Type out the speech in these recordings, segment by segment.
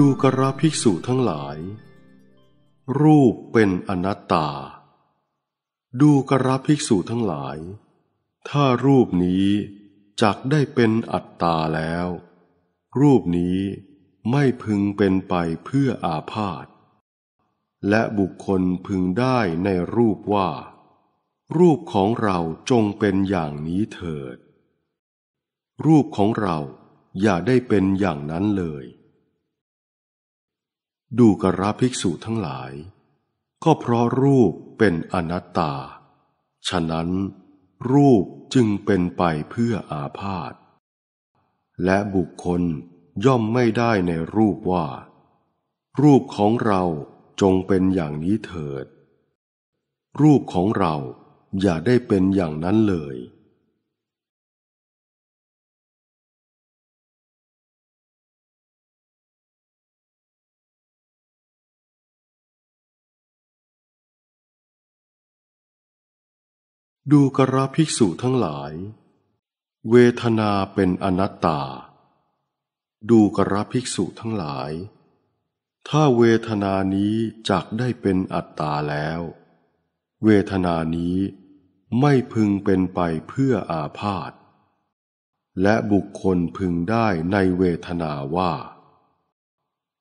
ดูกระภิกษุทั้งหลาย รูปเป็นอนัตตา ดูกระภิกษุทั้งหลาย ถ้ารูปนี้จักได้เป็นอัตตาแล้ว รูปนี้ไม่พึงเป็นไปเพื่ออาพาธและบุคคลพึงได้ในรูปว่า รูปของเราจงเป็นอย่างนี้เถิด รูปของเราอย่าได้เป็นอย่างนั้นเลยดูกระภิกษุทั้งหลาย ก็เพราะรูปเป็นอนัตตา ฉะนั้นรูปจึงเป็นไปเพื่ออาพาธและบุคคลย่อมไม่ได้ในรูปว่า รูปของเราจงเป็นอย่างนี้เถิด รูปของเราอย่าได้เป็นอย่างนั้นเลยดูกระภิกษุทั้งหลาย เวทนาเป็นอนัตตา ดูกระภิกษุทั้งหลาย ถ้าเวทนานี้จักได้เป็นอัตตาแล้ว เวทนานี้ไม่พึงเป็นไปเพื่ออาพาธ และบุคคลพึงได้ในเวทนาว่า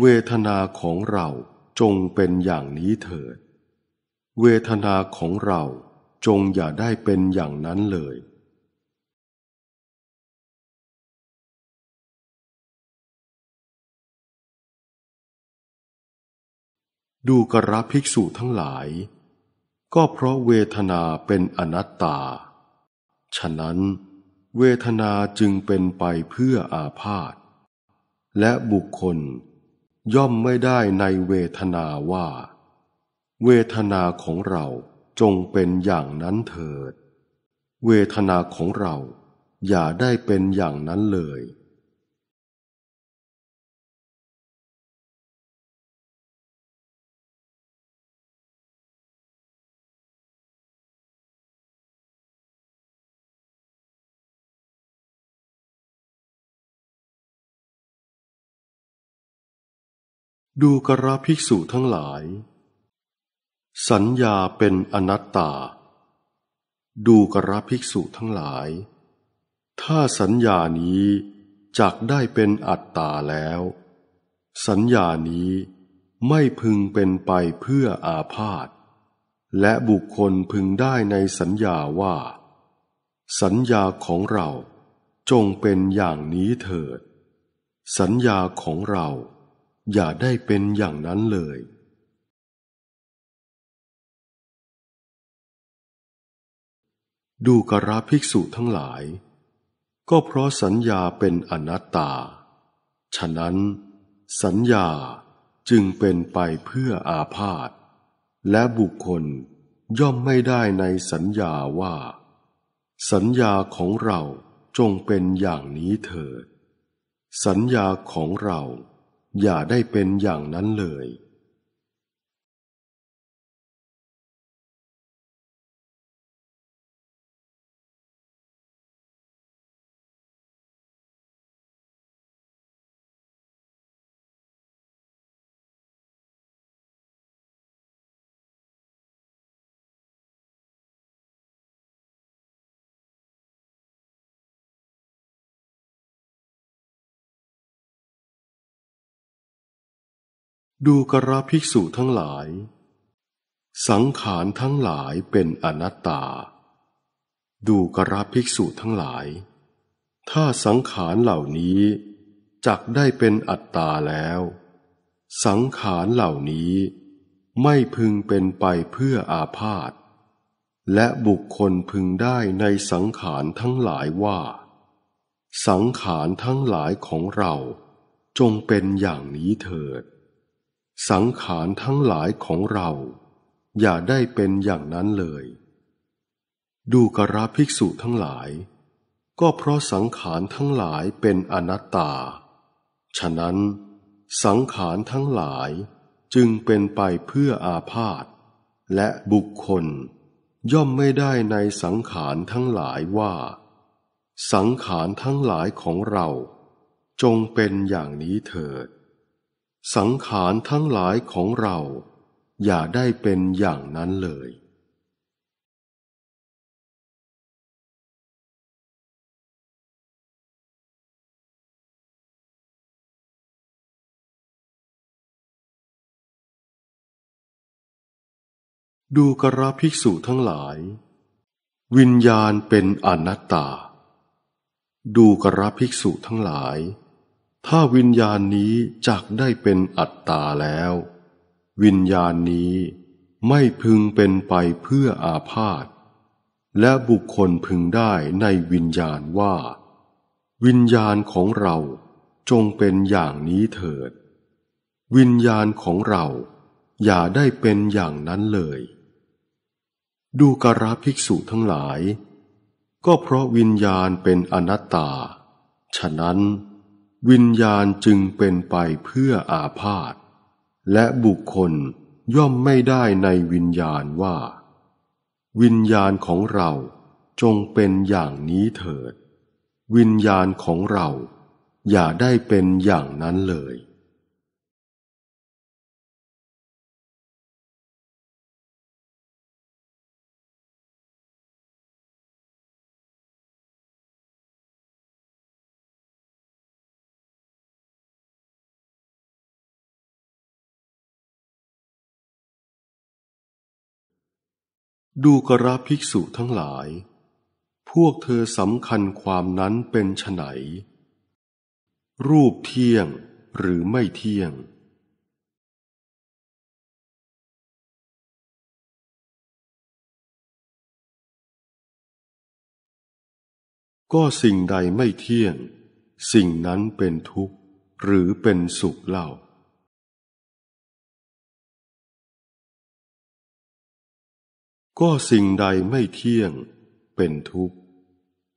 เวทนาของเราจงเป็นอย่างนี้เถิด เวทนาของเราจงอย่าได้เป็นอย่างนั้นเลย ดูกระภิกษุทั้งหลาย ก็เพราะเวทนาเป็นอนัตตา ฉะนั้นเวทนาจึงเป็นไปเพื่ออาพาธ และบุคคลย่อมไม่ได้ในเวทนาว่า เวทนาของเราจงเป็นอย่างนั้นเถิด เวทนาของเราอย่าได้เป็นอย่างนั้นเลย ดูกระภิกษุทั้งหลายสัญญาเป็นอนัตตา ดูกระภิกษุทั้งหลาย ถ้าสัญญานี้จักได้เป็นอัตตาแล้ว สัญญานี้ไม่พึงเป็นไปเพื่ออาพาธและบุคคลพึงได้ในสัญญาว่า สัญญาของเราจงเป็นอย่างนี้เถิด สัญญาของเราอย่าได้เป็นอย่างนั้นเลยดูกราภิกษุทั้งหลาย ก็เพราะสัญญาเป็นอนัตตา ฉะนั้นสัญญาจึงเป็นไปเพื่ออาพาธและบุคคลย่อมไม่ได้ในสัญญาว่า สัญญาของเราจงเป็นอย่างนี้เถิด สัญญาของเราอย่าได้เป็นอย่างนั้นเลยดูกระภิกษุทั้งหลาย สังขารทั้งหลายเป็นอนัตตา ดูกระภิกษุทั้งหลาย ถ้าสังขารเหล่านี้จักได้เป็นอัตตาแล้ว สังขารเหล่านี้ ไม่พึงเป็นไปเพื่ออาพาธ และบุคคลพึงได้ในสังขารทั้งหลายว่า สังขารทั้งหลายของเราจงเป็นอย่างนี้เถิดสังขารทั้งหลายของเราอย่าได้เป็นอย่างนั้นเลย ดูกราภิกษุทั้งหลาย ก็เพราะสังขารทั้งหลายเป็นอนัตตา ฉะนั้น สังขารทั้งหลายจึงเป็นไปเพื่ออาพาธและบุคคล ย่อมไม่ได้ในสังขารทั้งหลายว่า สังขารทั้งหลายของเรา จงเป็นอย่างนี้เถิดสังขารทั้งหลายของเราอย่าได้เป็นอย่างนั้นเลย ดูกระภิกษุทั้งหลาย วิญญาณเป็นอนัตตา ดูกระภิกษุทั้งหลายถ้าวิญญาณนี้จักได้เป็นอัตตาแล้ว วิญญาณนี้ไม่พึงเป็นไปเพื่ออาพาธและบุคคลพึงได้ในวิญญาณว่า วิญญาณของเราจงเป็นอย่างนี้เถิด วิญญาณของเราอย่าได้เป็นอย่างนั้นเลย ดูกราภิกษุทั้งหลาย ก็เพราะวิญญาณเป็นอนัตตา ฉะนั้นวิญญาณจึงเป็นไปเพื่ออาพาธและบุคคลย่อมไม่ได้ในวิญญาณว่า วิญญาณของเราจงเป็นอย่างนี้เถิด วิญญาณของเราอย่าได้เป็นอย่างนั้นเลยดูกระภิกษุทั้งหลาย พวกเธอสำคัญความนั้นเป็นไฉนรูปเที่ยงหรือไม่เที่ยง ก็สิ่งใดไม่เที่ยง สิ่งนั้นเป็นทุกข์หรือเป็นสุขเล่าก็สิ่งใดไม่เที่ยง เป็นทุกข์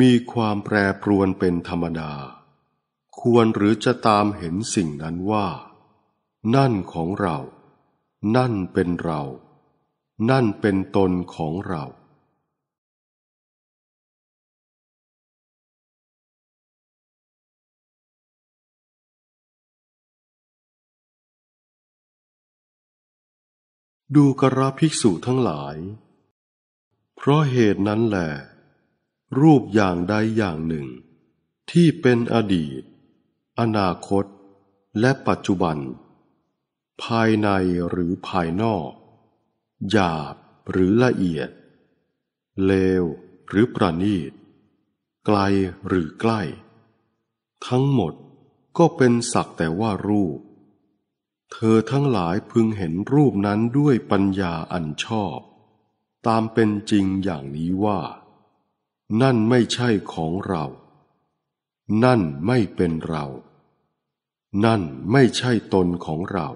มีความแปรปรวนเป็นธรรมดา ควรหรือจะตามเห็นสิ่งนั้นว่า นั่นของเรา นั่นเป็นเรา นั่นเป็นตนของเรา ดูกระภิกษุทั้งหลายเพราะเหตุนั้นแหละรูปอย่างใดอย่างหนึ่ง ที่เป็นอดีต อนาคต และปัจจุบัน ภายในหรือภายนอก หยาบหรือละเอียด เลวหรือประณีต ไกลหรือใกล้ ทั้งหมดก็เป็นสักแต่ว่ารูป เธอทั้งหลายพึงเห็นรูปนั้นด้วยปัญญาอันชอบตามเป็นจริงอย่างนี้ว่า นั่นไม่ใช่ของเรา นั่นไม่เป็นเรา นั่นไม่ใช่ตนของเรา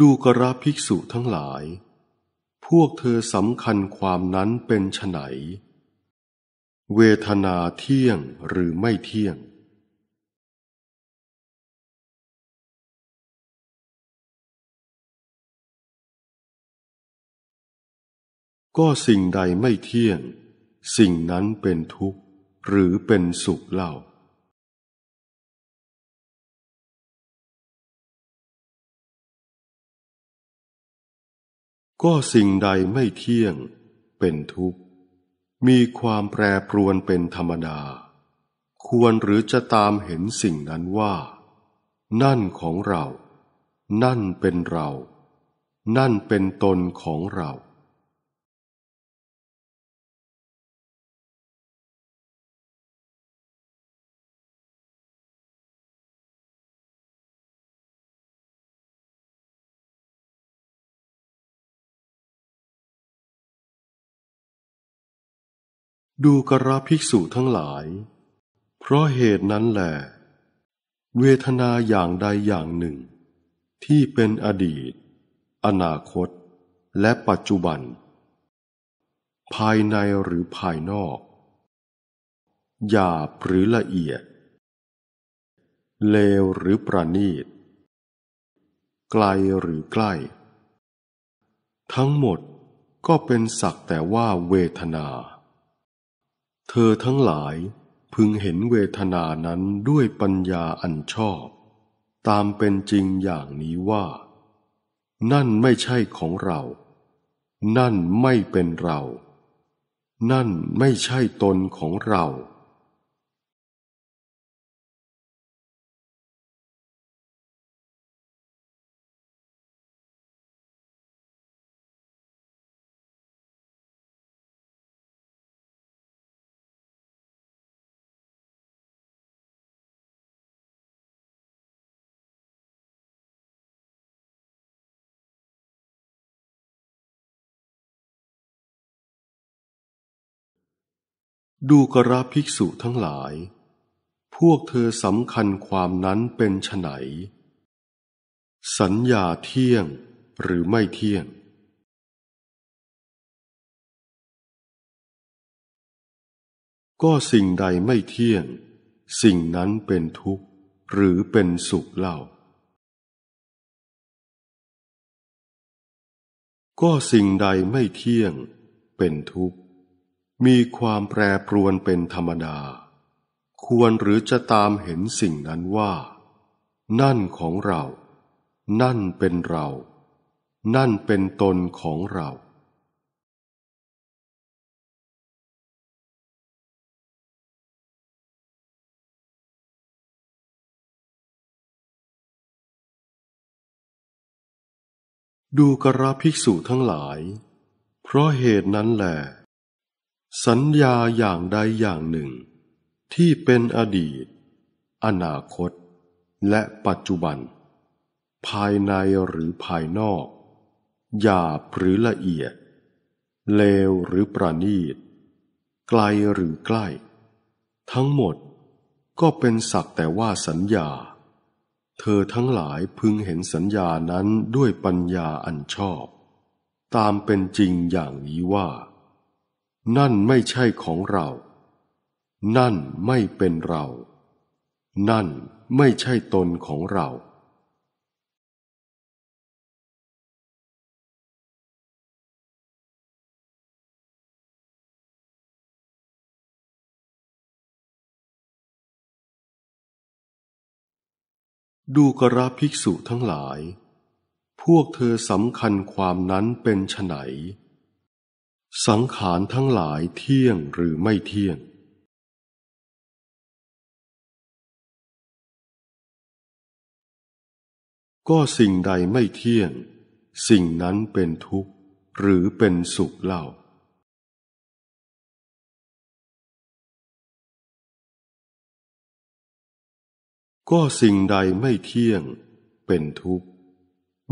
ดูกระภิกษุทั้งหลายพวกเธอสำคัญความนั้นเป็นไฉน เวทนาเที่ยงหรือไม่เที่ยง ก็สิ่งใดไม่เที่ยง สิ่งนั้นเป็นทุกข์หรือเป็นสุขเล่าก็สิ่งใดไม่เที่ยงเป็นทุกข์ มีความแปรปรวนเป็นธรรมดาควรหรือจะตามเห็นสิ่งนั้นว่า นั่นของเรา นั่นเป็นเรา นั่นเป็นตนของเราดูกระภิกษุทั้งหลาย เพราะเหตุนั้นแหละเวทนาอย่างใดอย่างหนึ่ง ที่เป็นอดีต อนาคต และปัจจุบัน ภายในหรือภายนอกหยาบหรือละเอียด เลวหรือประณีต ไกลหรือใกล้ ทั้งหมดก็เป็นสักแต่ว่าเวทนาเธอทั้งหลายพึงเห็นเวทนานั้นด้วยปัญญาอันชอบ ตามเป็นจริงอย่างนี้ว่า นั่นไม่ใช่ของเรา นั่นไม่เป็นเรา นั่นไม่ใช่ตนของเราดูกระภิกษุทั้งหลาย พวกเธอสำคัญความนั้นเป็นไฉน สัญญาเที่ยงหรือไม่เที่ยง ก็สิ่งใดไม่เที่ยงสิ่งนั้นเป็นทุกข์หรือเป็นสุขเล่า ก็สิ่งใดไม่เที่ยงเป็นทุกข์มีความแปรปรวนเป็นธรรมดา ควรหรือจะตามเห็นสิ่งนั้นว่า นั่นของเรา นั่นเป็นเรา นั่นเป็นตนของเรา ดูกระภิกษุทั้งหลาย เพราะเหตุนั้นแหละสัญญาอย่างใดอย่างหนึ่ง ที่เป็นอดีต อนาคต และปัจจุบัน ภายในหรือภายนอก หยาบหรือละเอียด เลวหรือประณีตไกลหรือใกล้ ทั้งหมด ก็เป็นสักแต่ว่าสัญญา เธอทั้งหลายพึงเห็นสัญญานั้นด้วยปัญญาอันชอบ ตามเป็นจริงอย่างนี้ว่านั่นไม่ใช่ของเรา นั่นไม่เป็นเรา นั่นไม่ใช่ตนของเรา ดูกราภิกษุทั้งหลาย พวกเธอสำคัญความนั้นเป็นไฉนสังขารทั้งหลายเที่ยงหรือไม่เที่ยง ก็สิ่งใดไม่เที่ยง สิ่งนั้นเป็นทุกข์หรือเป็นสุขเล่าก็สิ่งใดไม่เที่ยงเป็นทุกข์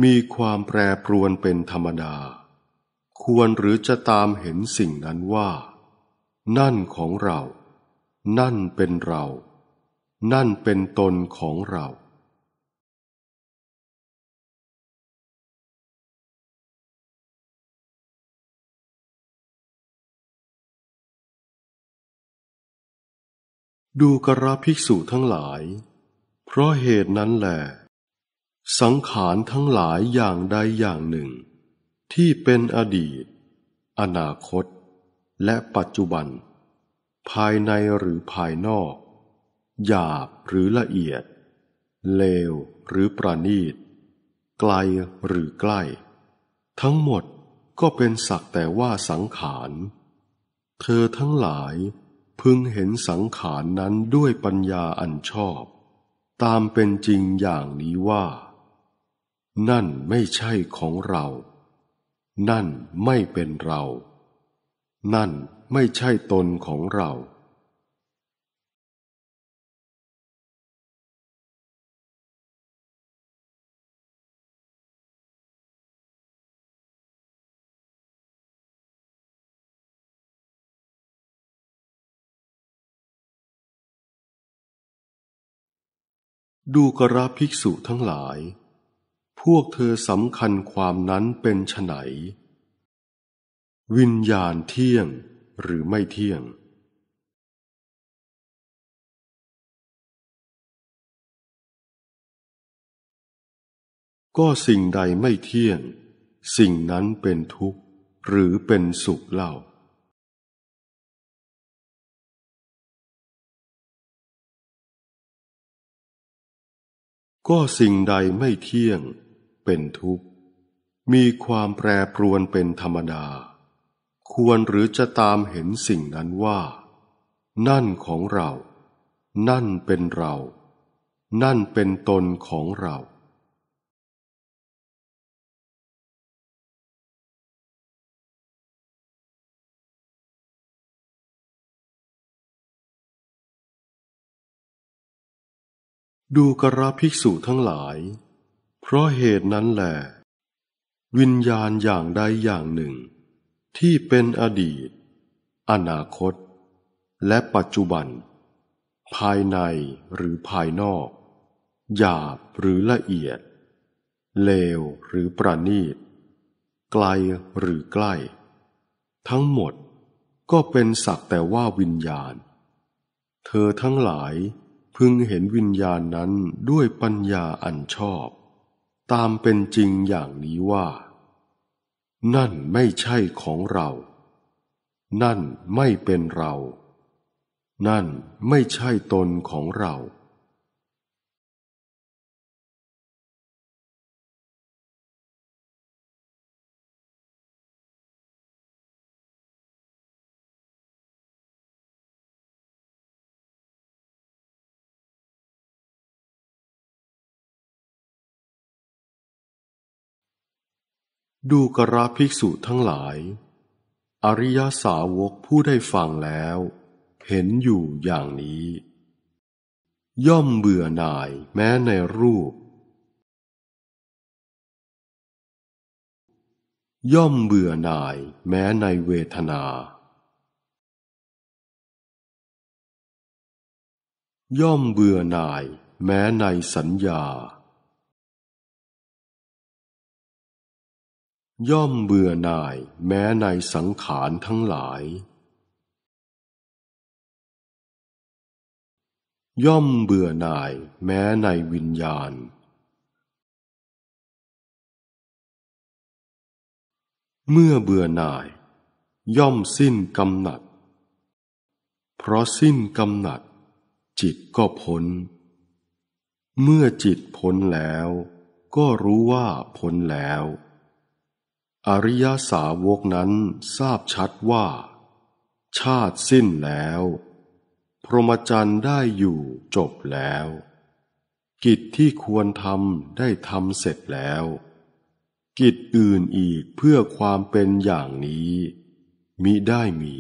มีความแปรปรวนเป็นธรรมดาควรหรือจะตามเห็นสิ่งนั้นว่านั่นของเรา นั่นเป็นเรา นั่นเป็นตนของเรา ดูกระภิกษุทั้งหลาย เพราะเหตุนั้นแหละสังขารทั้งหลายอย่างใดอย่างหนึ่งที่เป็นอดีต อนาคต และปัจจุบัน ภายในหรือภายนอก หยาบหรือละเอียด เลวหรือประณีต ไกลหรือใกล้ ทั้งหมดก็เป็นสักแต่ว่าสังขาร เธอทั้งหลายพึงเห็นสังขารนั้นด้วยปัญญาอันชอบ ตามเป็นจริงอย่างนี้ว่า นั่นไม่ใช่ของเรานั่นไม่เป็นเรา นั่นไม่ใช่ตนของเรา ดูกระภิกษุทั้งหลายวกเธอสำคัญความนั้นเป็นไฉนวิญญาณเที่ยงหรือไม่เที่ยง ก็สิ่งใดไม่เที่ยง สิ่งนั้นเป็นทุกข์หรือเป็นสุขเล่า ก็สิ่งใดไม่เที่ยงเป็นทุกข์ มีความแปรปรวนเป็นธรรมดา ควรหรือจะตามเห็นสิ่งนั้นว่า นั่นของเรา นั่นเป็นเรา นั่นเป็นตนของเรา ดูกระภิกษุทั้งหลายเพราะเหตุนั้นแหละวิญญาณอย่างใดอย่างหนึ่ง ที่เป็นอดีต อนาคต และปัจจุบัน ภายในหรือภายนอก หยาบหรือละเอียด เลวหรือประณีต ไกลหรือใกล้ ทั้งหมดก็เป็นสักแต่ว่าวิญญาณ เธอทั้งหลายพึงเห็นวิญญาณนั้นด้วยปัญญาอันชอบตามเป็นจริงอย่างนี้ว่า นั่นไม่ใช่ของเรา นั่นไม่เป็นเรา นั่นไม่ใช่ตนของเราดูกราภิกษุทั้งหลาย อริยสาวกผู้ได้ฟังแล้ว เห็นอยู่อย่างนี้ ย่อมเบื่อหน่ายแม้ในรูป ย่อมเบื่อหน่ายแม้ในเวทนา ย่อมเบื่อหน่ายแม้ในสัญญาย่อมเบื่อหน่ายแม้ในสังขารทั้งหลาย ย่อมเบื่อหน่ายแม้ในวิญญาณ เมื่อเบื่อหน่าย ย่อมสิ้นกำหนัด เพราะสิ้นกำหนัด จิตก็พ้น เมื่อจิตพ้นแล้วก็รู้ว่าพ้นแล้วอริยสาวกนั้นทราบชัดว่า ชาติสิ้นแล้ว พรหมจรรย์ได้อยู่จบแล้ว กิจที่ควรทำได้ทำเสร็จแล้ว กิจอื่นอีกเพื่อความเป็นอย่างนี้มิได้มี